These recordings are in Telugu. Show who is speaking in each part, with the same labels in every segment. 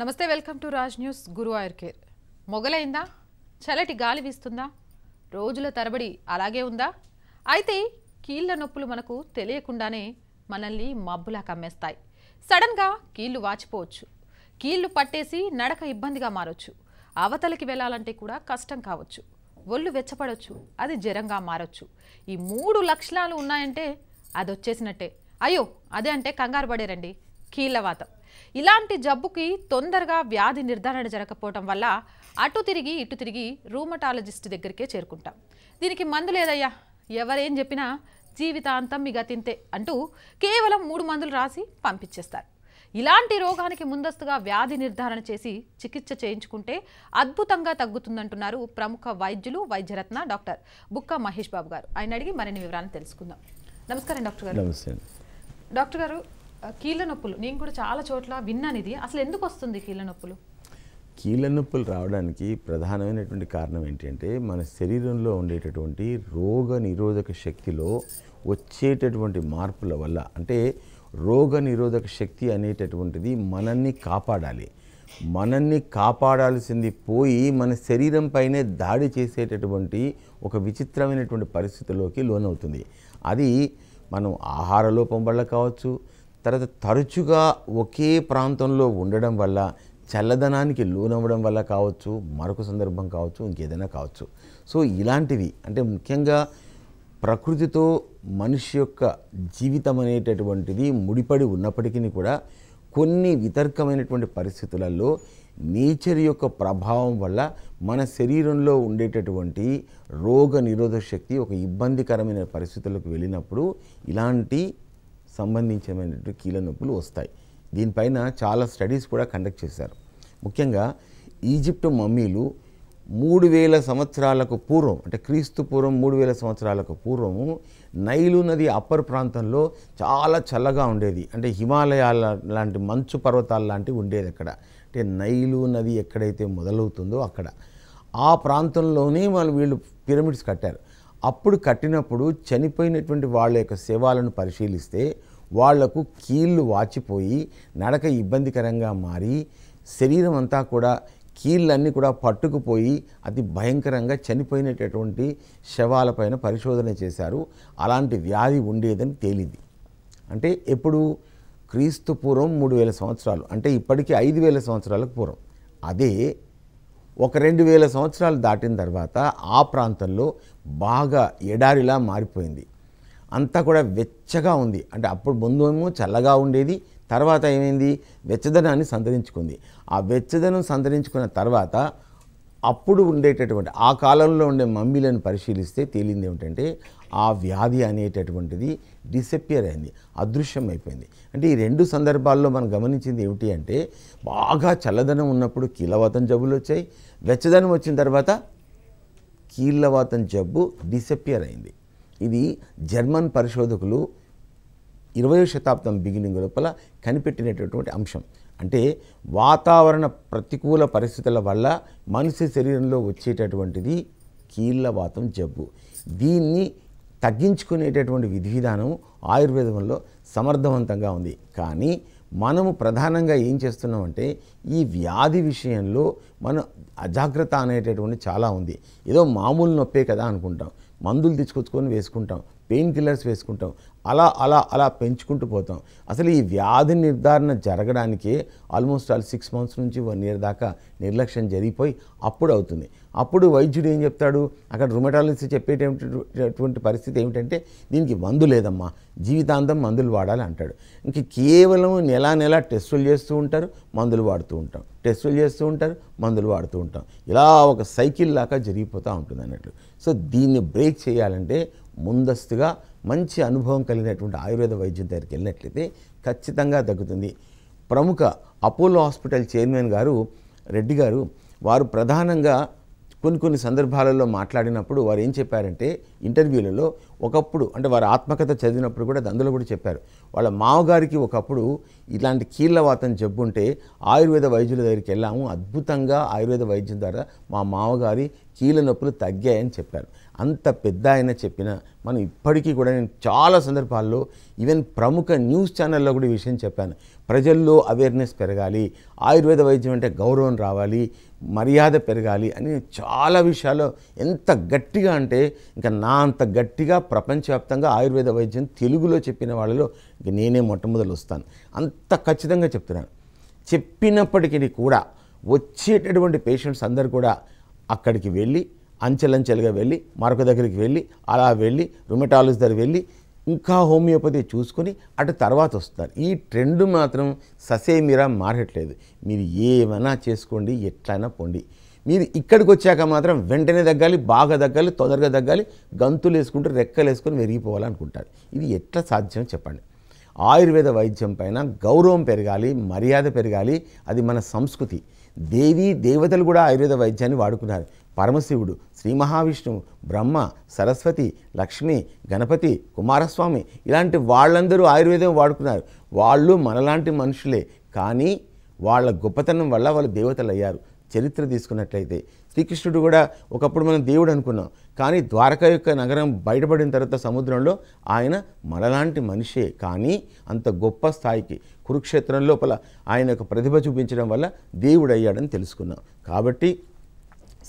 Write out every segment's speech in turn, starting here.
Speaker 1: నమస్తే welcome to Raj news Guru Ayur care మొగలైందా చల్లటి గాలి వీస్తుందా రోజుల తరబడి అలాగే ఉందా అయితే కీళ్ళ నొప్పులు మనకు తెలియకుండానే మనల్ని మబ్బులా కమ్మేస్తాయి సడన్గా కీళ్ళు వాచిపోవచ్చు కీళ్ళు పట్టేసి నడక ఇబ్బందిగా మారొచ్చు అవతలకి వెళ్ళాలంటే కూడా కష్టం కావచ్చు ఒళ్ళు వెచ్చపడవచ్చు అది జ్వరంగా మారొచ్చు ఈ మూడు లక్షణాలు ఉన్నాయంటే అది వచ్చేసినట్టే అయ్యో అదే అంటే కంగారు పడేరండి కీళ్ళ వాతం ఇలాంటి జబ్బుకి తొందరగా వ్యాధి నిర్ధారణ జరగకపోవటం వల్ల అటు తిరిగి ఇటు తిరిగి రూమటాలజిస్ట్ దగ్గరికే చేరుకుంటాం దీనికి మందు లేదయ్యా ఎవరేం చెప్పినా జీవితాంతం ఇక తింతే అంటూ కేవలం మూడు మందులు రాసి పంపించేస్తారు ఇలాంటి రోగానికి ముందస్తుగా వ్యాధి నిర్ధారణ చేసి చికిత్స చేయించుకుంటే అద్భుతంగా తగ్గుతుందంటున్నారు ప్రముఖ వైద్యులు వైద్యరత్న డాక్టర్ బుక్క మహేష్ బాబు గారు ఆయన అడిగి మరిన్ని వివరాలను తెలుసుకుందాం నమస్కారం డాక్టర్ గారు డాక్టర్ గారు కీళ్ళ నొప్పులు నేను కూడా చాలా చోట్ల విన్నాను ఇది అసలు ఎందుకు వస్తుంది కీళ్ళ నొప్పులు
Speaker 2: కీళ్ళ నొప్పులు రావడానికి ప్రధానమైనటువంటి కారణం ఏంటంటే మన శరీరంలో ఉండేటటువంటి రోగ నిరోధక శక్తిలో వచ్చేటటువంటి మార్పుల వల్ల అంటే రోగ నిరోధక శక్తి అనేటటువంటిది మనల్ని కాపాడాలి మనల్ని కాపాడాల్సింది పోయి మన శరీరం పైనే దాడి చేసేటటువంటి ఒక విచిత్రమైనటువంటి పరిస్థితిలోకి లోనవుతుంది అది మనం ఆహార లోపం వల్ల కావచ్చు తర్వాత తరచుగా ఒకే ప్రాంతంలో ఉండడం వల్ల చల్లదనానికి లోనవ్వడం వల్ల కావచ్చు మరొక సందర్భం కావచ్చు ఇంకేదైనా కావచ్చు సో ఇలాంటివి అంటే ముఖ్యంగా ప్రకృతితో మనిషి యొక్క జీవితం అనేటటువంటిది ముడిపడి ఉన్నప్పటికీ కూడా కొన్ని వితర్కమైనటువంటి పరిస్థితులలో నేచర్ యొక్క ప్రభావం వల్ల మన శరీరంలో ఉండేటటువంటి రోగ నిరోధక శక్తి ఒక ఇబ్బందికరమైన పరిస్థితులకు వెళ్ళినప్పుడు ఇలాంటి సంబంధించినటువంటి కీళ్ళ నొప్పులు వస్తాయి దీనిపైన చాలా స్టడీస్ కూడా కండక్ట్ చేశారు ముఖ్యంగా ఈజిప్ట్ మమ్మీలు మూడు వేల సంవత్సరాలకు పూర్వం అంటే క్రీస్తు పూర్వం మూడు వేల సంవత్సరాలకు పూర్వము నైలు నది అప్పర్ ప్రాంతంలో చాలా చల్లగా ఉండేది అంటే హిమాలయాల లాంటి మంచు పర్వతాలు లాంటివి ఉండేది అక్కడ అంటే నైలు నది ఎక్కడైతే మొదలవుతుందో అక్కడ ఆ ప్రాంతంలోనే వాళ్ళు వీళ్ళు పిరమిడ్స్ కట్టారు అప్పుడు కట్టినప్పుడు చనిపోయినటువంటి వాళ్ళ యొక్క శవాలను పరిశీలిస్తే వాళ్లకు కీళ్ళు వాచిపోయి నడక ఇబ్బందికరంగా మారి శరీరం అంతా కూడా కీళ్ళన్నీ కూడా పట్టుకుపోయి అతి భయంకరంగా చనిపోయినటువంటి శవాలపైన పరిశోధన చేశారు అలాంటి వ్యాధి ఉండేదని తేలింది అంటే ఎప్పుడు క్రీస్తు పూర్వం మూడు వేల సంవత్సరాలు అంటే ఇప్పటికీ ఐదు వేల సంవత్సరాలకు పూర్వం అదే ఒక రెండు వేల సంవత్సరాలు దాటిన తర్వాత ఆ ప్రాంతంలో బాగా ఎడారిలా మారిపోయింది అంతా కూడా వెచ్చగా ఉంది అంటే అప్పుడు బంధువు చల్లగా ఉండేది తర్వాత ఏమైంది వెచ్చదనాన్ని సంతరించుకుంది ఆ వెచ్చదనం సంతరించుకున్న తర్వాత అప్పుడు ఉండేటటువంటి ఆ కాలంలో ఉండే మమ్మీలను పరిశీలిస్తే తేలింది ఏమిటంటే ఆ వ్యాధి అనేటటువంటిది డిసప్పియర్ అయింది అదృశ్యం అయిపోయింది అంటే ఈ రెండు సందర్భాల్లో మనం గమనించింది ఏమిటి అంటే బాగా చల్లదనం ఉన్నప్పుడు కీలవాతం జబ్బులు వచ్చాయి వెచ్చదనం వచ్చిన తర్వాత కీళ్ళవాతం జబ్బు డిసప్పియర్ అయింది ఇది జర్మన్ పరిశోధకులు ఇరవయో శతాబ్దం బిగినింగ్ లోపల కనిపెట్టినటువంటి అంశం అంటే వాతావరణ ప్రతికూల పరిస్థితుల వల్ల మనిషి శరీరంలో వచ్చేటటువంటిది కీళ్ళవాతం జబ్బు దీన్ని తగ్గించుకునేటటువంటి విధి విధానం ఆయుర్వేదంలో సమర్థవంతంగా ఉంది కానీ మనము ప్రధానంగా ఏం చేస్తున్నామంటే ఈ వ్యాధి విషయంలో మనం అజాగ్రత్త అనేటటువంటి చాలా ఉంది ఏదో మామూలు నొప్పే కదా అనుకుంటాం మందులు తీసుకొచ్చుకొని వేసుకుంటాం పెయిన్ కిల్లర్స్ వేసుకుంటాం అలా అలా అలా పెంచుకుంటూ పోతాం అసలు ఈ వ్యాధి నిర్ధారణ జరగడానికి ఆల్మోస్ట్ ఆల్ సిక్స్ మంత్స్ నుంచి వన్ ఇయర్ దాకా నిర్లక్ష్యం జరిగిపోయి అప్పుడు అవుతుంది అప్పుడు వైద్యుడు ఏం చెప్తాడు అక్కడ రుమటాలజీ చెప్పేటటువంటి పరిస్థితి ఏమిటంటే దీనికి మందు లేదమ్మా జీవితాంతం మందులు వాడాలి అంటాడు ఇంక కేవలం నెల నెల టెస్టులు చేస్తూ ఉంటారు మందులు వాడుతూ ఉంటాం టెస్టులు చేస్తూ ఉంటారు మందులు వాడుతూ ఉంటాం ఇలా ఒక సైకిల్ లాగా జరిగిపోతూ ఉంటుంది అన్నట్లు సో దీన్ని బ్రేక్ చేయాలంటే ముందస్తుగా మంచి అనుభవం కలిగినటువంటి ఆయుర్వేద వైద్యం దగ్గరికి వెళ్ళినట్లయితే ఖచ్చితంగా తగ్గుతుంది ప్రముఖ అపోలో హాస్పిటల్ చైర్మన్ గారు రెడ్డి గారు వారు ప్రధానంగా కొన్ని కొన్ని సందర్భాలలో మాట్లాడినప్పుడు వారు ఏం చెప్పారంటే ఇంటర్వ్యూలలో ఒకప్పుడు అంటే వారు ఆత్మకథ చదివినప్పుడు కూడా అందులో కూడా చెప్పారు వాళ్ళ మామగారికి ఒకప్పుడు ఇలాంటి కీళ్ళవాతం జబ్బు ఉంటే ఆయుర్వేద వైద్యుల దగ్గరికి వెళ్ళాము అద్భుతంగా ఆయుర్వేద వైద్యం ద్వారా మా మామగారి కీళ్ళ నొప్పులు తగ్గాయని చెప్పారు అంత పెద్ద ఆయన చెప్పిన మనం ఇప్పటికీ కూడా నేను చాలా సందర్భాల్లో ఈవెన్ ప్రముఖ న్యూస్ ఛానల్లో కూడా ఈ విషయం చెప్పాను ప్రజల్లో అవేర్నెస్ పెరగాలి ఆయుర్వేద వైద్యం అంటే గౌరవం రావాలి మర్యాద పెరగాలి అని చాలా విషయాలు ఎంత గట్టిగా అంటే ఇంకా నా అంత గట్టిగా ప్రపంచవ్యాప్తంగా ఆయుర్వేద వైద్యం తెలుగులో చెప్పిన వాళ్ళలో ఇక నేనే మొట్టమొదలు వస్తాను అంత ఖచ్చితంగా చెప్తున్నాను చెప్పినప్పటికీ కూడా వచ్చేటటువంటి పేషెంట్స్ అందరు కూడా అక్కడికి వెళ్ళి అంచెలంచెలుగా వెళ్ళి మరొక దగ్గరికి వెళ్ళి అలా వెళ్ళి రుమెటాలజీ దగ్గర వెళ్ళి ఇంకా హోమియోపతి చూసుకొని అటు తర్వాత వస్తారు ఈ ట్రెండ్ మాత్రం ససేమిరా మారట్లేదు మీరు ఏమైనా చేసుకోండి ఎట్లయినా పొండి మీరు ఇక్కడికి వచ్చాక మాత్రం వెంటనే తగ్గాలి బాగా తగ్గాలి తొందరగా తగ్గాలి గంతులు వేసుకుంటూ రెక్కలు వేసుకొని విరిగిపోవాలనుకుంటారు ఇది ఎట్లా సాధ్యం చెప్పండి ఆయుర్వేద వైద్యం పైన గౌరవం పెరగాలి మర్యాద పెరగాలి అది మన సంస్కృతి దేవి దేవతలు కూడా ఆయుర్వేద వైద్యాన్ని వాడుకున్నారు పరమశివుడు శ్రీ మహావిష్ణువు బ్రహ్మ సరస్వతి లక్ష్మి గణపతి కుమారస్వామి ఇలాంటి వాళ్ళందరూ ఆయుర్వేదం వాడుకున్నారు వాళ్ళు మనలాంటి మనుషులే కానీ వాళ్ళ గొప్పతనం వల్ల వాళ్ళు దేవతలు అయ్యారు చరిత్ర తీసుకున్నట్లయితే శ్రీకృష్ణుడు కూడా ఒకప్పుడు మనం దేవుడు అనుకున్నాం కానీ ద్వారక యొక్క నగరం బయటపడిన తర్వాత సముద్రంలో ఆయన మనలాంటి మనిషే కానీ అంత గొప్ప స్థాయికి కురుక్షేత్రం లోపల ఆయన యొక్క ప్రతిభ చూపించడం వల్ల దేవుడు అయ్యాడని తెలుసుకున్నాం కాబట్టి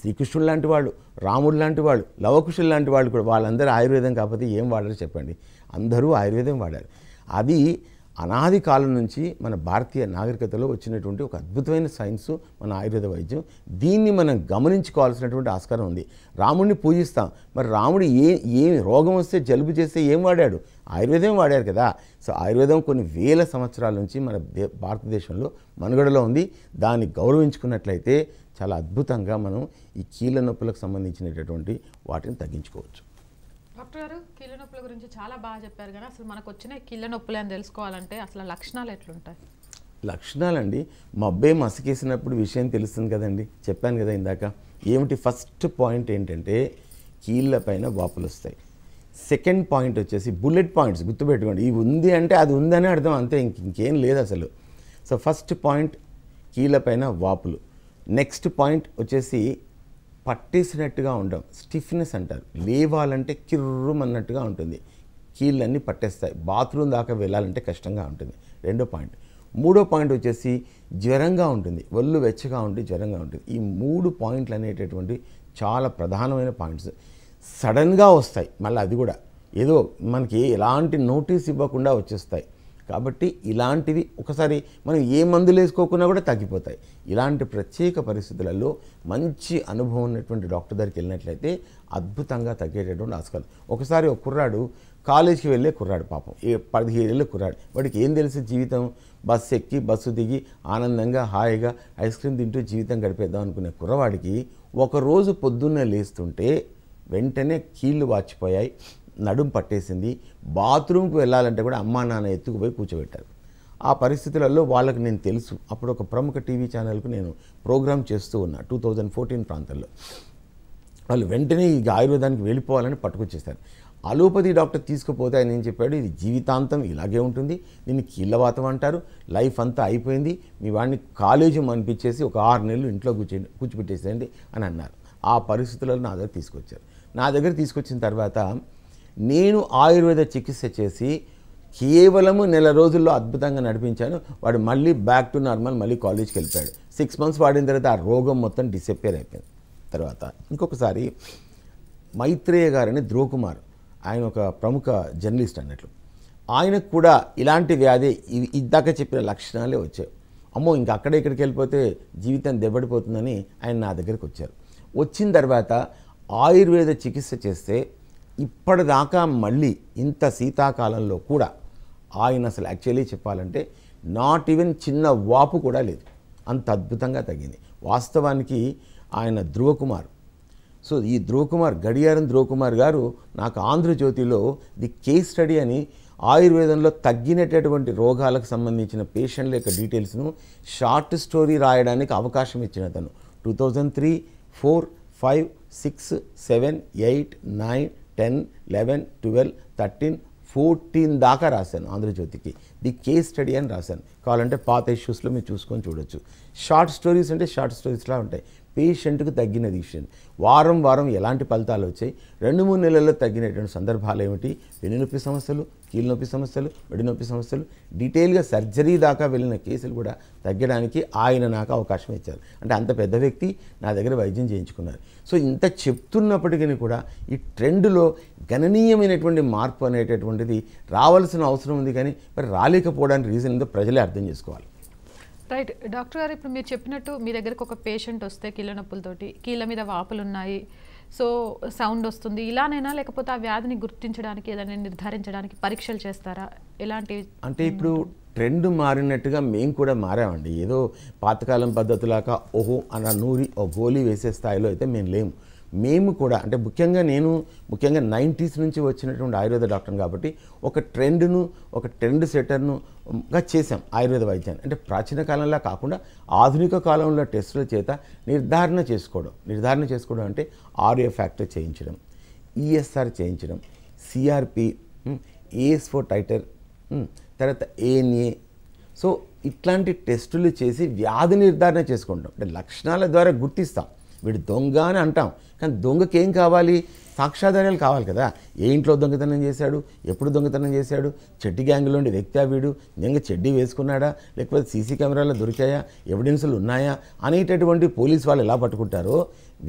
Speaker 2: శ్రీకృష్ణుడు లాంటి వాళ్ళు రాముడు లాంటి వాళ్ళు లవకుశులు లాంటి వాళ్ళు కూడా వాళ్ళందరూ ఆయుర్వేదం కాకపోతే ఏం వాడారు చెప్పండి అందరూ ఆయుర్వేదం వాడారు అది అనాది కాలం నుంచి మన భారతీయ నాగరికతలో వచ్చినటువంటి ఒక అద్భుతమైన సైన్స్ మన ఆయుర్వేద వైద్యం దీన్ని మనం గమనించుకోవాల్సినటువంటి ఆస్కారం ఉంది రాముడిని పూజిస్తాం మరి రాముడు ఏ ఏ రోగం వస్తే జలుబు చేస్తే ఏం వాడాడు ఆయుర్వేదం వాడారు కదా సో ఆయుర్వేదం కొన్ని వేల సంవత్సరాల నుంచి మన భారతదేశంలో మనుగడలో ఉంది దాన్ని గౌరవించుకున్నట్లయితే చాలా అద్భుతంగా మనం ఈ కీళ్ళ నొప్పులకు సంబంధించినటువంటి వాటిని తగ్గించుకోవచ్చు
Speaker 1: డాక్టర్ గారు కీళ్ళ నొప్పుల గురించి చాలా బాగా చెప్పారు కానీ అసలు మనకు వచ్చిన కీళ్ళ నొప్పులు అని తెలుసుకోవాలంటే అసలు లక్షణాలు ఎట్లుంటాయి
Speaker 2: లక్షణాలండి మబ్బే మసకేసినప్పుడు విషయం తెలుస్తుంది కదండి చెప్పాను కదా ఇందాక ఏమిటి ఫస్ట్ పాయింట్ ఏంటంటే కీళ్ళ పైన వాపులు వస్తాయి సెకండ్ పాయింట్ వచ్చేసి బుల్లెట్ పాయింట్స్ గుర్తుపెట్టుకోండి ఇవి ఉంది అంటే అది ఉందనే అర్థం అంతే ఇంకేం లేదు అసలు సో ఫస్ట్ పాయింట్ కీళ్ళ పైన వాపులు నెక్స్ట్ పాయింట్ వచ్చేసి పట్టేసినట్టుగా ఉండడం స్టిఫ్నెస్ అంటారు లేవాలంటే కిర్రం అన్నట్టుగా ఉంటుంది కీళ్ళన్నీ పట్టేస్తాయి బాత్రూమ్ దాకా వెళ్ళాలంటే కష్టంగా ఉంటుంది రెండో పాయింట్ మూడో పాయింట్ వచ్చేసి జ్వరంగా ఉంటుంది ఒళ్ళు వెచ్చగా ఉండి జ్వరంగా ఉంటుంది ఈ మూడు పాయింట్లు అనేటటువంటి చాలా ప్రధానమైన పాయింట్స్ సడన్గా వస్తాయి మళ్ళీ అది కూడా ఏదో మనకి ఎలాంటి నోటీస్ ఇవ్వకుండా వచ్చేస్తాయి కాబట్టి ఇలాంటివి ఒకసారి మనం ఏ మందులు వేసుకోకున్నా కూడా తగ్గిపోతాయి ఇలాంటి ప్రత్యేక పరిస్థితులలో మంచి అనుభవం ఉన్నటువంటి డాక్టర్ దగ్గరికి వెళ్ళినట్లయితే అద్భుతంగా తగ్గేటటువంటి ఆస్కారం ఒకసారి ఒక కుర్రాడు కాలేజీకి వెళ్ళే కుర్రాడు పాపం ఏ పదిహేడేళ్ళ కుర్రాడు వాడికి ఏం తెలిసి జీవితం బస్సు ఎక్కి బస్సు దిగి ఆనందంగా హాయిగా ఐస్ క్రీమ్ తింటూ జీవితం గడిపేద్దాం అనుకునే కుర్రవాడికి ఒకరోజు పొద్దున్నే లేస్తుంటే వెంటనే కీళ్ళు వాచిపోయాయి నడుం పట్టేసింది బాత్రూమ్కి వెళ్ళాలంటే కూడా అమ్మా నాన్న ఎత్తుకుపోయి కూర్చోబెట్టారు ఆ పరిస్థితులలో వాళ్ళకి నేను తెలుసు అప్పుడు ఒక ప్రముఖ టీవీ ఛానల్కు నేను ప్రోగ్రామ్ చేస్తూ ఉన్నా టూ థౌజండ్ ఫోర్టీన్ ప్రాంతంలో వాళ్ళు వెంటనే ఈ ఆయుర్వేదానికి వెళ్ళిపోవాలని పట్టుకొచ్చేస్తారు అలోపతి డాక్టర్ తీసుకుపోతే ఆయన ఏం చెప్పాడు ఇది జీవితాంతం ఇలాగే ఉంటుంది దీన్ని కీళ్ళవాతం అంటారు లైఫ్ అంతా అయిపోయింది మీ వాడిని కాలేజీ అనిపించేసి ఒక ఆరు నెలలు ఇంట్లో కూర్చో కూర్చోబెట్టేసేయండి అని అన్నారు ఆ పరిస్థితులలో నా దగ్గర తీసుకొచ్చారు నా దగ్గర తీసుకొచ్చిన తర్వాత నేను ఆయుర్వేద చికిత్స చేసి కేవలము నెల రోజుల్లో అద్భుతంగా నడిపించాను వాడు మళ్ళీ బ్యాక్ టు నార్మల్ మళ్ళీ కాలేజ్కి వెళ్ళిపోయాడు సిక్స్ మంత్స్ వాడిన తర్వాత ఆ రోగం మొత్తం డిసప్పేర్ అయిపోయింది తర్వాత ఇంకొకసారి మైత్రేయ గారని ధ్రువ కుమార్ ఆయన ఒక ప్రముఖ జర్నలిస్ట్ అన్నట్లు ఆయనకు కూడా ఇలాంటి వ్యాధి ఇద్దాక చెప్పిన లక్షణాలే వచ్చాయి అమ్మో ఇంక అక్కడ ఇక్కడికి వెళ్ళిపోతే జీవితం దెబ్బడిపోతుందని ఆయన నా దగ్గరికి వచ్చారు వచ్చిన తర్వాత ఆయుర్వేద చికిత్స చేస్తే ఇప్పటిదాకా మళ్ళీ ఇంత శీతాకాలంలో కూడా ఆయన అసలు యాక్చువల్లీ చెప్పాలంటే నాట్ ఈవెన్ చిన్న వాపు కూడా లేదు అంత అద్భుతంగా తగ్గింది వాస్తవానికి ఆయన ధ్రువకుమార్ సో ఈ ధ్రువకుమార్ గడియారం ధ్రువకుమార్ గారు నాకు ఆంధ్రజ్యోతిలో ది కేస్ స్టడీ అని ఆయుర్వేదంలో తగ్గినటువంటి రోగాలకు సంబంధించిన పేషెంట్ల యొక్క డీటెయిల్స్ను షార్ట్ స్టోరీ రాయడానికి అవకాశం ఇచ్చిన తను two thousand three four five six seven eight nine ten eleven twelve thirteen fourteen దాకా రాశాను ఆంధ్రజ్యోతికి ది కేస్ స్టడీ అని రాశాను కావాలంటే పాత ఇష్యూస్లో మీరు చూసుకొని చూడొచ్చు షార్ట్ స్టోరీస్ అంటే షార్ట్ స్టోరీస్లా ఉంటాయి పేషెంట్కు తగ్గిన ఇచ్చింది వారం వారం ఎలాంటి ఫలితాలు వచ్చాయి రెండు మూడు నెలల్లో తగ్గినటువంటి సందర్భాలు ఏమిటి వెన్నునొప్పి సమస్యలు కీళ్ళనొప్పి సమస్యలు వెడినొప్పి సమస్యలు డీటెయిల్గా సర్జరీ దాకా వెళ్ళిన కేసులు కూడా తగ్గడానికి ఆయన నాకు అవకాశం ఇచ్చారు అంటే అంత పెద్ద వ్యక్తి నా దగ్గర వైద్యం చేయించుకున్నారు సో ఇంత చెప్తున్నప్పటికీ కూడా ఈ ట్రెండ్లో గణనీయమైనటువంటి మార్పు అనేటటువంటిది రావాల్సిన అవసరం ఉంది కానీ మరి రాలేకపోవడానికి రీజన్ ఏందో ప్రజలే అర్థం చేసుకోవాలి
Speaker 1: రైట్ డాక్టర్ గారు ఇప్పుడు మీరు చెప్పినట్టు మీ దగ్గరకు ఒక పేషెంట్ వస్తే కీళ్ళ నొప్పులతోటి కీళ్ళ మీద వాపులు ఉన్నాయి సో సౌండ్ వస్తుంది ఇలానైనా లేకపోతే ఆ వ్యాధిని గుర్తించడానికి ఏదైనా నిర్ధారించడానికి పరీక్షలు చేస్తారా ఎలాంటి
Speaker 2: అంటే ఇప్పుడు ట్రెండ్ మారినట్టుగా మేము కూడా మారామండి ఏదో పాతకాలం పద్ధతిలాగా ఓహో అన్న నూరి ఓ గోలీ వేసే స్థాయిలో అయితే మేము లేము మేము కూడా అంటే ముఖ్యంగా నేను ముఖ్యంగా నైంటీస్ నుంచి వచ్చినటువంటి ఆయుర్వేద డాక్టర్ కాబట్టి ఒక ట్రెండ్ను ఒక ట్రెండ్ సెటర్నుగా చేశాం ఆయుర్వేద వైద్యాన్ని అంటే ప్రాచీన కాలంలో కాకుండా ఆధునిక కాలంలో టెస్టుల చేత నిర్ధారణ చేసుకోవడం నిర్ధారణ చేసుకోవడం అంటే ఆర్ఏ ఫ్యాక్టర్ చేయించడం ఈఎస్ఆర్ చేయించడం సిఆర్పి ఏఎస్ ఫోర్ టైటర్ తర్వాత ఏఎన్ఏ సో ఇట్లాంటి టెస్టులు చేసి వ్యాధి నిర్ధారణ చేసుకుంటాం అంటే లక్షణాల ద్వారా గుర్తిస్తాం వీడు దొంగ అని అంటాం కానీ దొంగకి ఏం కావాలి సాక్ష్యాధారాలు కావాలి కదా ఏ ఇంట్లో దొంగతనం చేశాడు ఎప్పుడు దొంగతనం చేశాడు చెడ్డి గ్యాంగ్లో ఉండే వ్యక్తి వీడు నిజంగా చెడ్డి వేసుకున్నాడా లేకపోతే సీసీ కెమెరాలు దొరికాయా ఎవిడెన్సులు ఉన్నాయా అనేటటువంటి పోలీసు వాళ్ళు ఎలా పట్టుకుంటారో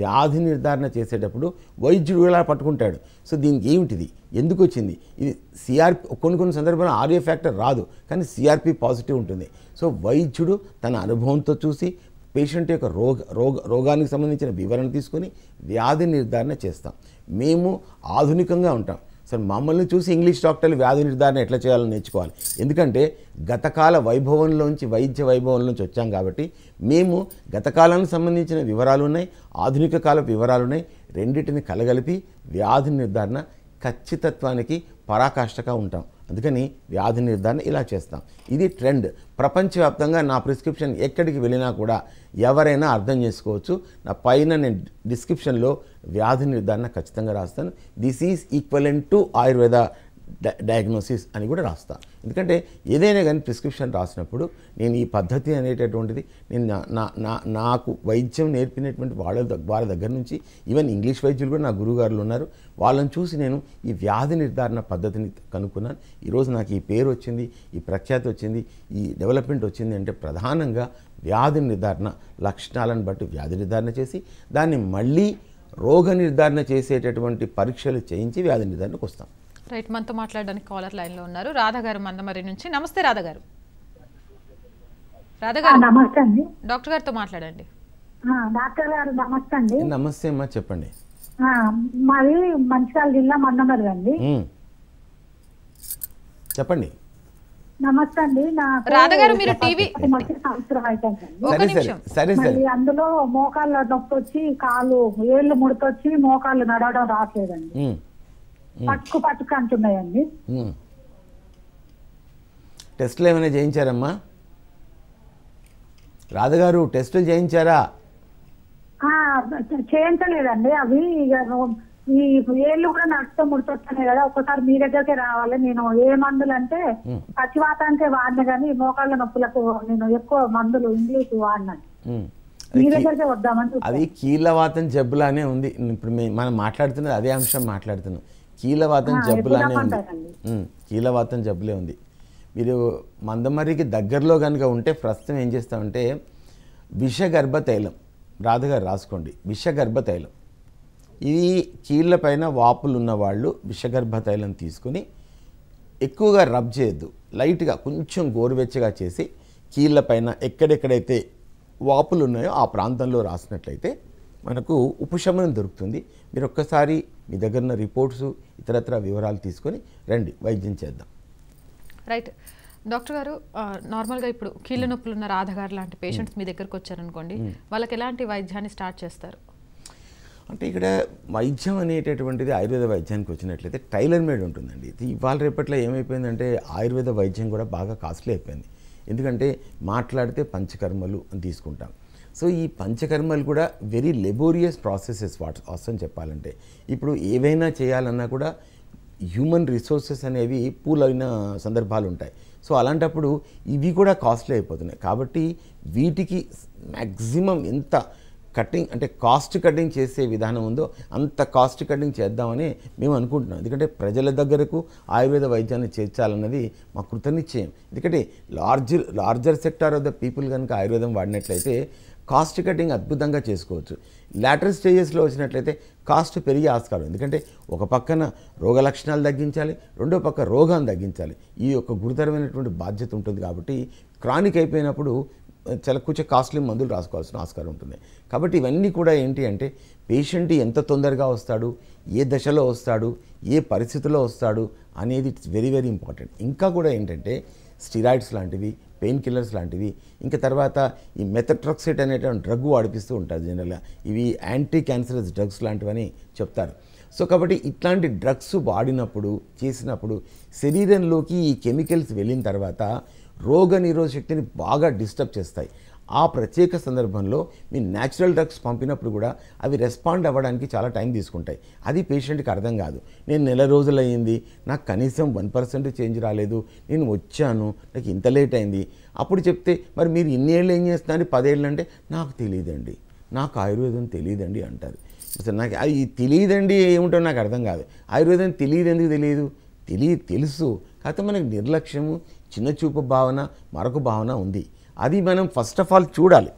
Speaker 2: వ్యాధి నిర్ధారణ చేసేటప్పుడు వైద్యుడు ఎలా పట్టుకుంటాడు సో దీనికి ఏమిటిది ఎందుకు వచ్చింది ఇది సిఆర్పి కొన్ని కొన్ని సందర్భాల్లో ఆర్యో ఫ్యాక్టర్ రాదు కానీ సిఆర్పి పాజిటివ్ ఉంటుంది సో వైద్యుడు తన అనుభవంతో చూసి పేషెంట్ యొక్క రోగ రోగ రోగానికి సంబంధించిన వివరణ తీసుకొని వ్యాధి నిర్ధారణ చేస్తాం మేము ఆధునికంగా ఉంటాం సార్ మమ్మల్ని చూసి ఇంగ్లీష్ డాక్టర్లు వ్యాధి నిర్ధారణ ఎట్లా చేయాలని నేర్చుకోవాలి ఎందుకంటే గతకాల వైభవంలోంచి వైద్య వైభవంలోంచి వచ్చాం కాబట్టి మేము గతకాలానికి సంబంధించిన వివరాలు ఉన్నాయి ఆధునిక కాల వివరాలు ఉన్నాయి రెండింటిని కలగలిపి వ్యాధి నిర్ధారణ ఖచ్చితత్వానికి పరాకాష్ఠగా ఉంటాం అందుకని వ్యాధి నిర్ధారణ ఇలా చేస్తాం ఇది ట్రెండ్ ప్రపంచవ్యాప్తంగా నా ప్రిస్క్రిప్షన్ ఎక్కడికి వెళ్ళినా కూడా ఎవరైనా అర్థం చేసుకోవచ్చు నా పైన నేను డిస్క్రిప్షన్లో వ్యాధి నిర్ధారణ ఖచ్చితంగా రాస్తాను this is equivalent to Ayurveda diagnosis అని కూడా రాస్తా ఎందుకంటే ఏదైనా కానీ ప్రిస్క్రిప్షన్ రాసినప్పుడు నేను ఈ పద్ధతి అనేటటువంటిది నేను నా నా నాకు వైద్యం నేర్పినటువంటి వాళ్ళ వాళ్ళ దగ్గర నుంచి ఈవెన్ ఇంగ్లీష్ వైద్యులు కూడా నా గురువుగారులు ఉన్నారు వాళ్ళని చూసి నేను ఈ వ్యాధి నిర్ధారణ పద్ధతిని కనుక్కున్నాను ఈరోజు నాకు ఈ పేరు వచ్చింది ఈ ప్రఖ్యాతి వచ్చింది ఈ డెవలప్మెంట్ వచ్చింది అంటే ప్రధానంగా వ్యాధి నిర్ధారణ లక్షణాలను బట్టి వ్యాధి నిర్ధారణ చేసి దాన్ని మళ్ళీ రోగ నిర్ధారణ చేసేటటువంటి పరీక్షలు చేయించి వ్యాధి నిర్ధారణకు వస్తాం
Speaker 1: రైట్ మనతో మాట్లాడడానికి కాలర్ లైన్ లో ఉన్నారు రాధా గారు మందమరి నుంచి నమస్తే రాధా గారు రాధా గారు నమస్తే అండి డాక్టర్ గారితో మాట్లాడండి డాక్టర్ గారు నమస్తే అండి
Speaker 2: నమస్తే అమ్మా చెప్పండి
Speaker 1: మాది మంచిర్యాల జిల్లా మందమరి అండి చెప్పండి నమస్తే అండి రాధాగారు మీరు టీవీ సంవత్సరం అయితే అందులో మోకాళ్ళ నొప్పి వచ్చి కాలు ఏళ్ళు ముడతొచ్చి మోకాళ్ళు నడవడం రావట్లేదండి పట్టుకు పట్టుకు అంటున్నాయండి
Speaker 2: టెస్ట్లు ఏమైనా చేయించారమ్మా రాధగారు టెస్టులు చేయించారా
Speaker 1: చేయించలేదండి అవి ఈ ఏళ్ళు కూడా నడుస్తూ ముడుతొస్తున్నాయి కదా ఒకసారి మీ దగ్గరకే రావాలి నేను ఏ మందులు అంటే పచ్చివాతానికే వాడిన కానీ మోకాళ్ళ నొప్పులకు నేను ఎక్కువ మందులు ఇంగ్లీష్ వాడినాను అది
Speaker 2: కీళ్ళవాతం జబ్బులానే ఉంది ఇప్పుడు మనం మాట్లాడుతున్నది అదే అంశం మాట్లాడుతున్నాం కీలవాతం జబ్బులానే
Speaker 1: ఉంది
Speaker 2: కీలవాతం జబ్బులే ఉంది మీరు మందమర్రికి దగ్గరలో కనుక ఉంటే ప్రస్తుతం ఏం చేస్తామంటే విషగర్భ తైలం రాధగారు రాసుకోండి విషగర్భ తైలం ఇది పైన వాపులు ఉన్నవాళ్ళు విషగర్భ తైలం తీసుకుని ఎక్కువగా రబ్ చేయొద్దు లైట్గా కొంచెం గోరువెచ్చగా చేసి పైన ఎక్కడెక్కడైతే వాపులు ఉన్నాయో ఆ ప్రాంతంలో రాసినట్లయితే మనకు ఉపశమనం దొరుకుతుంది మీరు ఒక్కసారి మీ ఉన్న రిపోర్ట్స్ ఇతరత్ర వివరాలు తీసుకొని రండి వైద్యం చేద్దాం
Speaker 1: రైట్ డాక్టర్ గారు నార్మల్గా ఇప్పుడు కీళ్ళ నొప్పులు ఉన్న రాధగారు లాంటి పేషెంట్స్ మీ దగ్గరకు వచ్చారనుకోండి వాళ్ళకి ఎలాంటి వైద్యాన్ని స్టార్ట్ చేస్తారు
Speaker 2: అంటే ఇక్కడ వైద్యం అనేటటువంటిది ఆయుర్వేద వైద్యానికి వచ్చినట్లయితే టైలర్ మేడ్ ఉంటుందండి ఇది ఇవాళ రేపట్లో ఏమైపోయిందంటే ఆయుర్వేద వైద్యం కూడా బాగా కాస్ట్లీ అయిపోయింది ఎందుకంటే మాట్లాడితే పంచకర్మలు అని తీసుకుంటాం సో ఈ పంచకర్మలు కూడా వెరీ లెబోరియస్ ప్రాసెసెస్ వాట్ అవసరం చెప్పాలంటే ఇప్పుడు ఏవైనా చేయాలన్నా కూడా హ్యూమన్ రిసోర్సెస్ అనేవి పూలైన సందర్భాలు ఉంటాయి సో అలాంటప్పుడు ఇవి కూడా కాస్ట్లీ అయిపోతున్నాయి కాబట్టి వీటికి మ్యాక్సిమం ఎంత కటింగ్ అంటే కాస్ట్ కటింగ్ చేసే విధానం ఉందో అంత కాస్ట్ కటింగ్ చేద్దామని మేము అనుకుంటున్నాం ఎందుకంటే ప్రజల దగ్గరకు ఆయుర్వేద వైద్యాన్ని చేర్చాలన్నది మా కృతనిశ్చయం ఎందుకంటే larger larger sector of the people కనుక ఆయుర్వేదం వాడినట్లయితే కాస్ట్ కటింగ్ అద్భుతంగా చేసుకోవచ్చు లాటర్ స్టేజెస్లో వచ్చినట్లయితే కాస్ట్ పెరిగే ఆస్కారం ఎందుకంటే ఒక పక్కన రోగ లక్షణాలు తగ్గించాలి రెండో పక్క రోగాన్ని తగ్గించాలి ఈ యొక్క గురుతరమైనటువంటి బాధ్యత ఉంటుంది కాబట్టి క్రానిక్ అయిపోయినప్పుడు చాలా కొంచెం కాస్ట్లీ మందులు రాసుకోవాల్సిన ఆస్కారం ఉంటుంది కాబట్టి ఇవన్నీ కూడా ఏంటి అంటే పేషెంట్ ఎంత తొందరగా వస్తాడు ఏ దశలో వస్తాడు ఏ పరిస్థితిలో వస్తాడు అనేది ఇట్స్ వెరీ వెరీ ఇంపార్టెంట్ ఇంకా కూడా ఏంటంటే స్టిరాయిడ్స్ లాంటివి పెయిన్ కిల్లర్స్ లాంటివి ఇంకా తర్వాత ఈ మెథట్రాక్సైడ్ అనేటువంటి డ్రగ్ వాడిపిస్తూ ఉంటారు జనరల్గా ఇవి యాంటీ క్యాన్సరస్ డ్రగ్స్ లాంటివని చెప్తారు సో కాబట్టి ఇట్లాంటి డ్రగ్స్ వాడినప్పుడు చేసినప్పుడు శరీరంలోకి ఈ కెమికల్స్ వెళ్ళిన తర్వాత రోగ నిరోధ శక్తిని బాగా డిస్టర్బ్ చేస్తాయి ఆ ప్రత్యేక సందర్భంలో మీ న్యాచురల్ డ్రగ్స్ పంపినప్పుడు కూడా అవి రెస్పాండ్ అవ్వడానికి చాలా టైం తీసుకుంటాయి అది పేషెంట్కి అర్థం కాదు నేను నెల రోజులు అయ్యింది నాకు కనీసం వన్ పర్సెంట్ చేంజ్ రాలేదు నేను వచ్చాను నాకు ఇంత లేట్ అయింది అప్పుడు చెప్తే మరి మీరు ఇన్ని ఏళ్ళు ఏం చేస్తున్నారు పదేళ్ళు అంటే నాకు తెలియదండి నాకు ఆయుర్వేదం తెలియదండి అంటారు అసలు నాకు అది తెలియదండి ఏముంటో నాకు అర్థం కాదు ఆయుర్వేదం తెలియదు ఎందుకు తెలియదు తెలియ తెలుసు కాకపోతే మనకి నిర్లక్ష్యము చిన్నచూపు భావన మరొక భావన ఉంది అది మనం ఫస్ట్ ఆఫ్ ఆల్ చూడాలి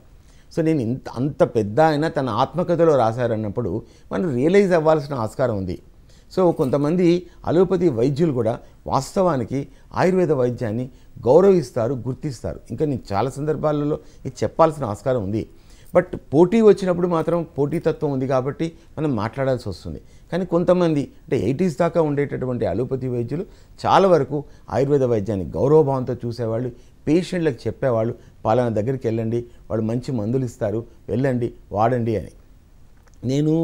Speaker 2: సో నేను ఇంత అంత పెద్ద ఆయన తన ఆత్మకథలో రాశారన్నప్పుడు మనం రియలైజ్ అవ్వాల్సిన ఆస్కారం ఉంది సో కొంతమంది అలోపతి వైద్యులు కూడా వాస్తవానికి ఆయుర్వేద వైద్యాన్ని గౌరవిస్తారు గుర్తిస్తారు ఇంకా నేను చాలా సందర్భాలలో ఇది చెప్పాల్సిన ఆస్కారం ఉంది బట్ పోటీ వచ్చినప్పుడు మాత్రం పోటీతత్వం ఉంది కాబట్టి మనం మాట్లాడాల్సి వస్తుంది కానీ కొంతమంది అంటే ఎయిటీస్ దాకా ఉండేటటువంటి అలోపతి వైద్యులు చాలా వరకు ఆయుర్వేద వైద్యాన్ని గౌరవభావంతో చూసేవాళ్ళు పేషెంట్లకు చెప్పేవాళ్ళు పాలన దగ్గరికి వెళ్ళండి వాళ్ళు మంచి మందులు ఇస్తారు వెళ్ళండి వాడండి అని నేను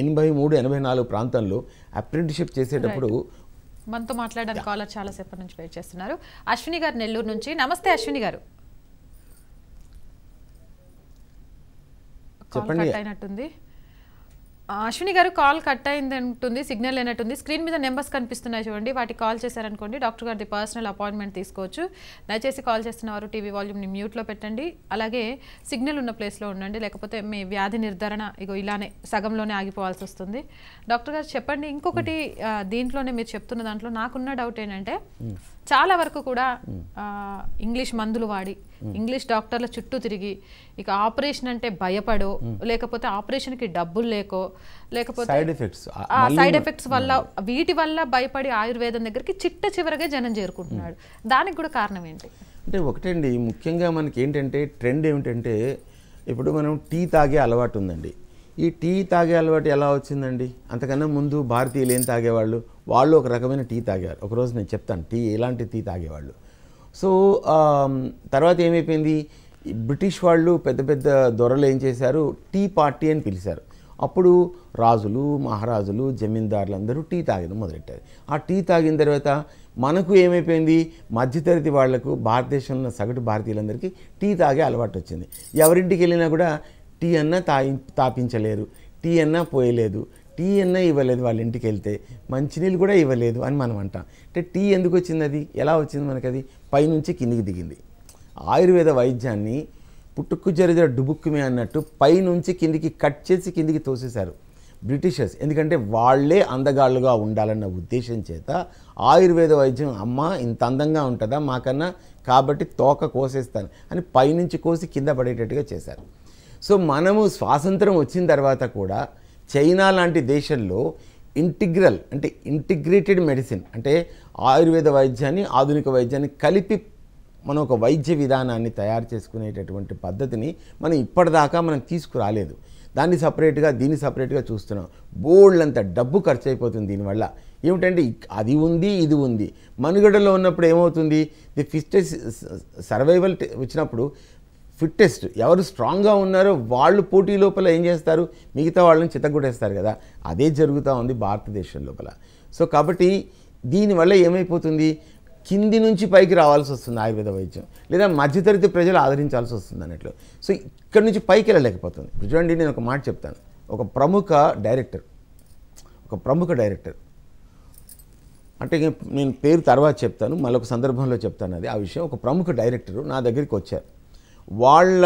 Speaker 2: ఎనభై మూడు ఎనభై నాలుగు ప్రాంతంలో అప్రెంటిషిప్ చేసేటప్పుడు
Speaker 1: మనతో మాట్లాడడానికి కాలర్ చాలా సేపటి నుంచి వెయిట్ చేస్తున్నారు అశ్విని గారు నెల్లూరు నుంచి నమస్తే అశ్విని గారు చెప్పండి అయినట్టుంది అశ్విని గారు కాల్ కట్ అయింది ఉంటుంది సిగ్నల్ లేనట్టుంది స్క్రీన్ మీద నెంబర్స్ కనిపిస్తున్నాయి చూడండి వాటికి కాల్ చేశారనుకోండి డాక్టర్ గారిది పర్సనల్ అపాయింట్మెంట్ తీసుకోవచ్చు దయచేసి కాల్ చేస్తున్నవారు టీవీ వాల్యూమ్ని మ్యూట్లో పెట్టండి అలాగే సిగ్నల్ ఉన్న ప్లేస్లో ఉండండి లేకపోతే మీ వ్యాధి నిర్ధారణ ఇగో ఇలానే సగంలోనే ఆగిపోవాల్సి వస్తుంది డాక్టర్ గారు చెప్పండి ఇంకొకటి దీంట్లోనే మీరు చెప్తున్న దాంట్లో నాకున్న డౌట్ ఏంటంటే చాలా వరకు కూడా ఇంగ్లీష్ మందులు వాడి ఇంగ్లీష్ డాక్టర్ల చుట్టూ తిరిగి ఇక ఆపరేషన్ అంటే భయపడో లేకపోతే ఆపరేషన్కి డబ్బులు లేకో లేకపోతే సైడ్
Speaker 2: ఎఫెక్ట్స్ సైడ్ ఎఫెక్ట్స్
Speaker 1: వల్ల వీటి వల్ల భయపడి ఆయుర్వేదం దగ్గరికి చిట్ట చివరగా జనం చేరుకుంటున్నాడు దానికి కూడా కారణం ఏంటి
Speaker 2: అంటే ఒకటండి ముఖ్యంగా మనకి ఏంటంటే ట్రెండ్ ఏమిటంటే ఇప్పుడు మనం టీ తాగే అలవాటు ఉందండి ఈ టీ తాగే అలవాటు ఎలా వచ్చిందండి అంతకన్నా ముందు భారతీయులు ఏం తాగేవాళ్ళు వాళ్ళు ఒక రకమైన టీ తాగారు ఒకరోజు నేను చెప్తాను టీ ఎలాంటి టీ తాగేవాళ్ళు సో తర్వాత ఏమైపోయింది బ్రిటిష్ వాళ్ళు పెద్ద పెద్ద దొరలు ఏం చేశారు టీ పార్టీ అని పిలిచారు అప్పుడు రాజులు మహారాజులు జమీందారులు అందరూ టీ తాగడం మొదలెట్టారు ఆ టీ తాగిన తర్వాత మనకు ఏమైపోయింది మధ్యతరగతి వాళ్లకు భారతదేశంలో సగటు భారతీయులందరికీ టీ తాగే అలవాటు వచ్చింది ఎవరింటికి వెళ్ళినా కూడా టీ అన్నా తాయి తాపించలేరు టీ అన్నా పోయలేదు టీ అన్నా ఇవ్వలేదు వాళ్ళ ఇంటికి వెళ్తే మంచినీళ్ళు కూడా ఇవ్వలేదు అని మనం అంటాం అంటే టీ ఎందుకు వచ్చింది అది ఎలా వచ్చింది మనకి అది పైనుంచి కిందికి దిగింది ఆయుర్వేద వైద్యాన్ని పుట్టుకు జరిగిన డుబుక్కుమే అన్నట్టు పైనుంచి కిందికి కట్ చేసి కిందికి తోసేశారు బ్రిటిషర్స్ ఎందుకంటే వాళ్లే అందగాళ్ళుగా ఉండాలన్న ఉద్దేశం చేత ఆయుర్వేద వైద్యం అమ్మ ఇంత అందంగా ఉంటుందా మాకన్నా కాబట్టి తోక కోసేస్తాను అని పైనుంచి కోసి కింద పడేటట్టుగా చేశారు సో మనము స్వాతంత్రం వచ్చిన తర్వాత కూడా చైనా లాంటి దేశంలో ఇంటిగ్రల్ అంటే ఇంటిగ్రేటెడ్ మెడిసిన్ అంటే ఆయుర్వేద వైద్యాన్ని ఆధునిక వైద్యాన్ని కలిపి మనం ఒక వైద్య విధానాన్ని తయారు చేసుకునేటటువంటి పద్ధతిని మనం ఇప్పటిదాకా మనం తీసుకురాలేదు దాన్ని సపరేట్గా దీన్ని సపరేట్గా చూస్తున్నాం బోల్డ్ అంత డబ్బు ఖర్చు అయిపోతుంది దీనివల్ల ఏమిటంటే అది ఉంది ఇది ఉంది మనుగడలో ఉన్నప్పుడు ఏమవుతుంది ది ఫిస్టెస్ సర్వైవల్ వచ్చినప్పుడు ఫిట్టెస్ట్ ఎవరు స్ట్రాంగ్గా ఉన్నారో వాళ్ళు పోటీ లోపల ఏం చేస్తారు మిగతా వాళ్ళని చిత్తగొట్టేస్తారు కదా అదే జరుగుతూ ఉంది భారతదేశం లోపల సో కాబట్టి దీనివల్ల ఏమైపోతుంది కింది నుంచి పైకి రావాల్సి వస్తుంది ఆయుర్వేద వైద్యం లేదా మధ్యతరగతి ప్రజలు ఆదరించాల్సి వస్తుంది అన్నట్లు సో ఇక్కడ నుంచి పైకి వెళ్ళలేకపోతుంది చూడండి నేను ఒక మాట చెప్తాను ఒక ప్రముఖ డైరెక్టర్ ఒక ప్రముఖ డైరెక్టర్ అంటే నేను పేరు తర్వాత చెప్తాను మళ్ళొక సందర్భంలో చెప్తాను అది ఆ విషయం ఒక ప్రముఖ డైరెక్టరు నా దగ్గరికి వచ్చారు వాళ్ళ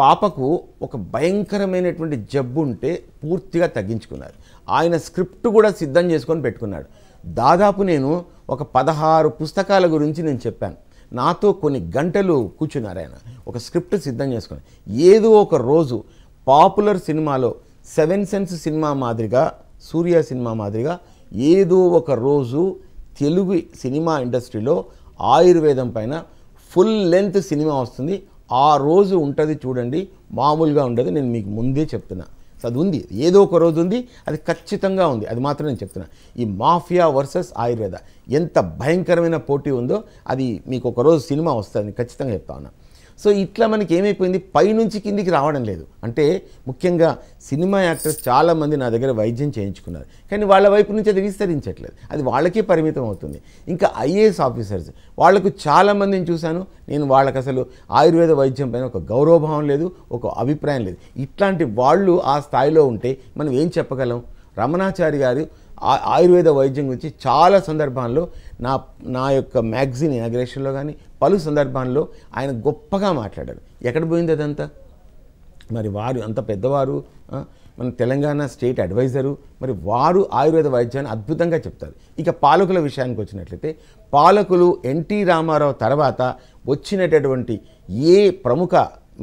Speaker 2: పాపకు ఒక భయంకరమైనటువంటి జబ్బు ఉంటే పూర్తిగా తగ్గించుకున్నారు ఆయన స్క్రిప్ట్ కూడా సిద్ధం చేసుకొని పెట్టుకున్నాడు దాదాపు నేను ఒక పదహారు పుస్తకాల గురించి నేను చెప్పాను నాతో కొన్ని గంటలు కూర్చున్నారు ఆయన ఒక స్క్రిప్ట్ సిద్ధం చేసుకుని ఏదో ఒక రోజు పాపులర్ సినిమాలో సెవెన్ సెన్స్ సినిమా మాదిరిగా సూర్య సినిమా మాదిరిగా ఏదో ఒక రోజు తెలుగు సినిమా ఇండస్ట్రీలో ఆయుర్వేదం పైన ఫుల్ లెంత్ సినిమా వస్తుంది ఆ రోజు ఉంటుంది చూడండి మామూలుగా ఉండదు నేను మీకు ముందే చెప్తున్నా అది ఉంది ఏదో ఒక రోజు ఉంది అది ఖచ్చితంగా ఉంది అది మాత్రం నేను చెప్తున్నా ఈ మాఫియా వర్సెస్ ఆయుర్వేద ఎంత భయంకరమైన పోటీ ఉందో అది మీకు ఒకరోజు సినిమా వస్తుంది ఖచ్చితంగా చెప్తా ఉన్నా సో ఇట్లా మనకి ఏమైపోయింది పైనుంచి కిందికి రావడం లేదు అంటే ముఖ్యంగా సినిమా యాక్టర్స్ చాలామంది నా దగ్గర వైద్యం చేయించుకున్నారు కానీ వాళ్ళ వైపు నుంచి అది విస్తరించట్లేదు అది వాళ్ళకే పరిమితం అవుతుంది ఇంకా ఐఏఎస్ ఆఫీసర్స్ వాళ్ళకు చాలామందిని చూశాను నేను వాళ్ళకి అసలు ఆయుర్వేద వైద్యం పైన ఒక గౌరవభావం లేదు ఒక అభిప్రాయం లేదు ఇట్లాంటి వాళ్ళు ఆ స్థాయిలో ఉంటే మనం ఏం చెప్పగలం రమణాచారి గారు ఆయుర్వేద వైద్యం గురించి చాలా సందర్భాల్లో నా నా యొక్క మ్యాగ్జిన్ ఇనాగ్రేషన్లో కానీ పలు సందర్భాల్లో ఆయన గొప్పగా మాట్లాడారు ఎక్కడ పోయింది అదంతా మరి వారు అంత పెద్దవారు మన తెలంగాణ స్టేట్ అడ్వైజరు మరి వారు ఆయుర్వేద వైద్యాన్ని అద్భుతంగా చెప్తారు ఇక పాలకుల విషయానికి వచ్చినట్లయితే పాలకులు ఎన్టీ రామారావు తర్వాత వచ్చినటువంటి ఏ ప్రముఖ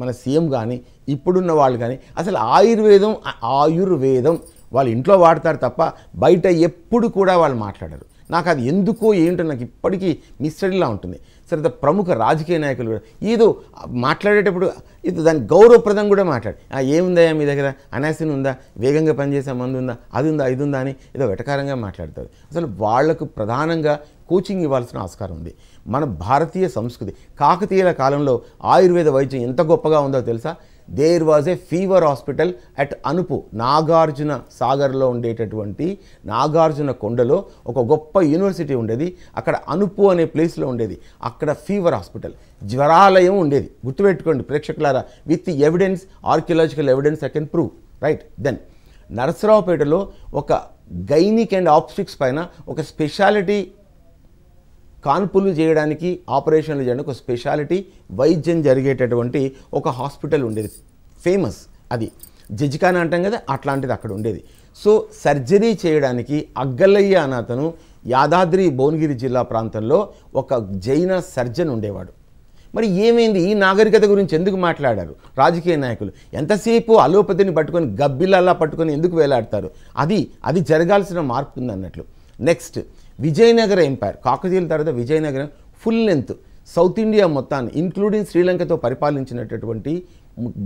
Speaker 2: మన సీఎం కానీ ఇప్పుడున్న వాళ్ళు కానీ అసలు ఆయుర్వేదం ఆయుర్వేదం వాళ్ళు ఇంట్లో వాడతారు తప్ప బయట ఎప్పుడు కూడా వాళ్ళు మాట్లాడరు నాకు అది ఎందుకో ఏంటో నాకు ఇప్పటికీ మిస్టరీలా ఉంటుంది సరే ప్రముఖ రాజకీయ నాయకులు కూడా ఏదో మాట్లాడేటప్పుడు ఇది దాని గౌరవప్రదం కూడా మాట్లాడు ఏముందా మీ దగ్గర అనాసిన్ ఉందా వేగంగా పనిచేసే మందు ఉందా అది ఉందా ఇది ఉందా అని ఏదో వెటకారంగా మాట్లాడతారు అసలు వాళ్లకు ప్రధానంగా కోచింగ్ ఇవ్వాల్సిన ఆస్కారం ఉంది మన భారతీయ సంస్కృతి కాకతీయుల కాలంలో ఆయుర్వేద వైద్యం ఎంత గొప్పగా ఉందో తెలుసా there was a fever hospital at Anupu Nagarjuna సాగర్లో ఉండేటటువంటి నాగార్జున కొండలో ఒక గొప్ప యూనివర్సిటీ ఉండేది అక్కడ అనుపు అనే ప్లేస్లో ఉండేది అక్కడ ఫీవర్ హాస్పిటల్ జ్వరాలయం ఉండేది గుర్తుపెట్టుకోండి ప్రేక్షకులారా with evidence archaeological evidence I can prove right then నరసరావుపేటలో ఒక గైనిక్ అండ్ ఆప్స్టిక్స్ పైన ఒక స్పెషాలిటీ కాన్పులు చేయడానికి ఆపరేషన్లు చేయడానికి ఒక స్పెషాలిటీ వైద్యం జరిగేటటువంటి ఒక హాస్పిటల్ ఉండేది ఫేమస్ అది జజ్కాన్ అంటాం కదా అట్లాంటిది అక్కడ ఉండేది సో సర్జరీ చేయడానికి అగ్గలయ్య అనతను అతను యాదాద్రి భువనగిరి జిల్లా ప్రాంతంలో ఒక జైన సర్జన్ ఉండేవాడు మరి ఏమైంది ఈ నాగరికత గురించి ఎందుకు మాట్లాడారు రాజకీయ నాయకులు ఎంతసేపు అలోపతిని పట్టుకొని గబ్బిల్లలా పట్టుకొని ఎందుకు వేలాడతారు అది అది జరగాల్సిన మార్పు ఉంది అన్నట్లు నెక్స్ట్ విజయనగర ఎంపైర్ కాకతీయుల తర్వాత Vijayanagaram full length south India మొత్తాన్ని ఇంక్లూడింగ్ శ్రీలంకతో పరిపాలించినటువంటి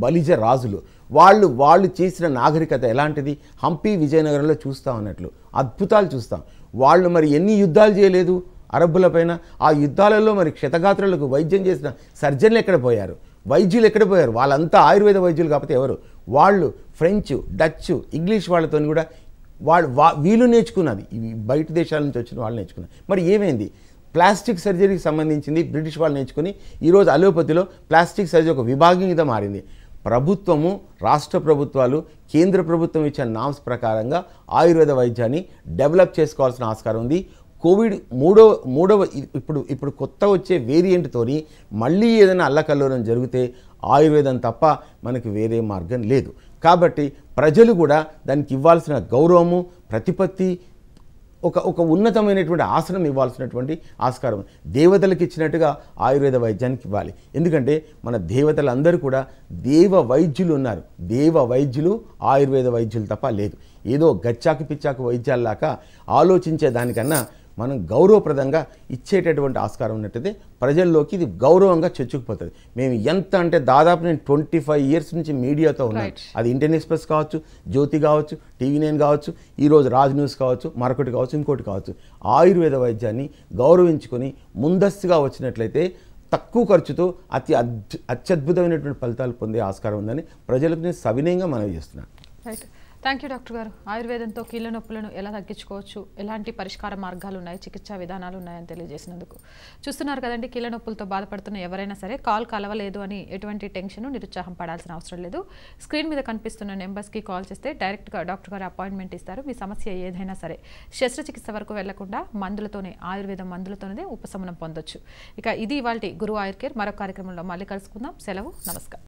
Speaker 2: బలిజ రాజులు వాళ్ళు వాళ్ళు చేసిన నాగరికత ఎలాంటిది హంపి విజయనగరంలో చూస్తాం అన్నట్లు అద్భుతాలు చూస్తాం వాళ్ళు మరి ఎన్ని యుద్ధాలు చేయలేదు పైన ఆ యుద్ధాలలో మరి క్షతగాత్రులకు వైద్యం చేసిన సర్జన్లు ఎక్కడ పోయారు వైద్యులు ఎక్కడ పోయారు వాళ్ళంతా ఆయుర్వేద వైద్యులు కాకపోతే ఎవరు వాళ్ళు ఫ్రెంచ్ డచ్ ఇంగ్లీష్ వాళ్ళతో కూడా వాళ్ళు వా వీళ్ళు నేర్చుకున్నది ఇవి బయట దేశాల నుంచి వచ్చిన వాళ్ళు నేర్చుకున్నారు మరి ఏమైంది ప్లాస్టిక్ సర్జరీకి సంబంధించింది బ్రిటిష్ వాళ్ళు నేర్చుకుని ఈరోజు అలోపతిలో ప్లాస్టిక్ సర్జరీ ఒక విభాగంగా మారింది ప్రభుత్వము రాష్ట్ర ప్రభుత్వాలు కేంద్ర ప్రభుత్వం ఇచ్చిన నామ్స్ ప్రకారంగా ఆయుర్వేద వైద్యాన్ని డెవలప్ చేసుకోవాల్సిన ఆస్కారం ఉంది కోవిడ్ మూడో మూడవ ఇప్పుడు ఇప్పుడు కొత్త వచ్చే వేరియంట్తోని మళ్ళీ ఏదైనా అల్లకల్లోనం జరిగితే ఆయుర్వేదం తప్ప మనకి వేరే మార్గం లేదు కాబట్టి ప్రజలు కూడా దానికి ఇవ్వాల్సిన గౌరవము ప్రతిపత్తి ఒక ఒక ఉన్నతమైనటువంటి ఆసనం ఇవ్వాల్సినటువంటి ఆస్కారం దేవతలకు ఇచ్చినట్టుగా ఆయుర్వేద వైద్యానికి ఇవ్వాలి ఎందుకంటే మన దేవతలందరూ కూడా దేవ వైద్యులు ఉన్నారు దేవ వైద్యులు ఆయుర్వేద వైద్యులు తప్ప లేదు ఏదో గచ్చాకు పిచ్చాకు వైద్యాల్లాక ఆలోచించే దానికన్నా మనం గౌరవప్రదంగా ఇచ్చేటటువంటి ఆస్కారం ఉన్నట్టయితే ప్రజల్లోకి ఇది గౌరవంగా చొచ్చుకుపోతుంది మేము ఎంత అంటే దాదాపు నేను ట్వంటీ ఫైవ్ ఇయర్స్ నుంచి మీడియాతో ఉన్నాయి అది ఇండియన్ ఎక్స్ప్రెస్ కావచ్చు జ్యోతి కావచ్చు టీవీ నైన్ కావచ్చు ఈరోజు రాజ్ న్యూస్ కావచ్చు మరొకటి కావచ్చు ఇంకోటి కావచ్చు ఆయుర్వేద వైద్యాన్ని గౌరవించుకొని ముందస్తుగా వచ్చినట్లయితే తక్కువ ఖర్చుతో అతి అత్యద్భుతమైనటువంటి ఫలితాలు పొందే ఆస్కారం ఉందని ప్రజలకు నేను సవినయంగా మనవి చేస్తున్నాను
Speaker 1: థ్యాంక్ యూ డాక్టర్ గారు ఆయుర్వేదంతో కీళ్ళ నొప్పులను ఎలా తగ్గించుకోవచ్చు ఎలాంటి పరిష్కార మార్గాలు ఉన్నాయి చికిత్సా విధానాలు ఉన్నాయని తెలియజేసినందుకు చూస్తున్నారు కదండి కీళ్ళ నొప్పులతో బాధపడుతున్న ఎవరైనా సరే కాల్ కలవలేదు అని ఎటువంటి టెన్షన్ నిరుత్సాహం పడాల్సిన అవసరం లేదు స్క్రీన్ మీద కనిపిస్తున్న నెంబర్స్కి కాల్ చేస్తే డైరెక్ట్గా డాక్టర్ గారు అపాయింట్మెంట్ ఇస్తారు మీ సమస్య ఏదైనా సరే శస్త్రచికిత్స వరకు వెళ్లకుండా మందులతోనే ఆయుర్వేదం మందులతోనే ఉపశమనం పొందొచ్చు ఇక ఇది ఇవాళ గురువు ఆయుర్కేర్ మరో కార్యక్రమంలో మళ్ళీ కలుసుకుందాం సెలవు నమస్కారం